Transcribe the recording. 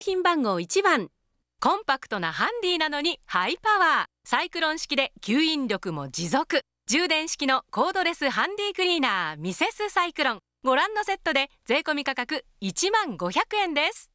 品番号1番コンパクトなハンディなのにハイパワーサイクロン式で吸引力も持続充電式のコードレスハンディクリーナーミセスサイクロンご覧のセットで税込価格1万500円です